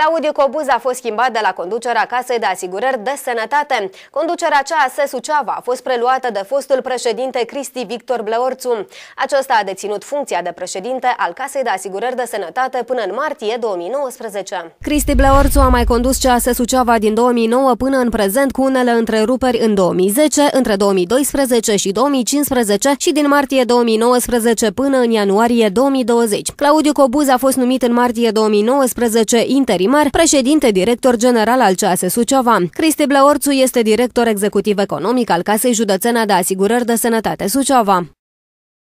Claudiu Cobuz a fost schimbat de la conducerea Casei de Asigurări de Sănătate. Conducerea a Suceava a fost preluată de fostul președinte Cristi Victor Bleorțu. Acesta a deținut funcția de președinte al Casei de Asigurări de Sănătate până în martie 2019. Cristi Bleorțu a mai condus cea se Suceava din 2009 până în prezent cu unele întreruperi în 2010, între 2012 și 2015 și din martie 2019 până în ianuarie 2020. Claudiu Cobuz a fost numit în martie 2019 interim primar, președinte director general al CAS Suceava. Cristi Bleorțu este director executiv economic al Casei Județene de Asigurări de Sănătate Suceava.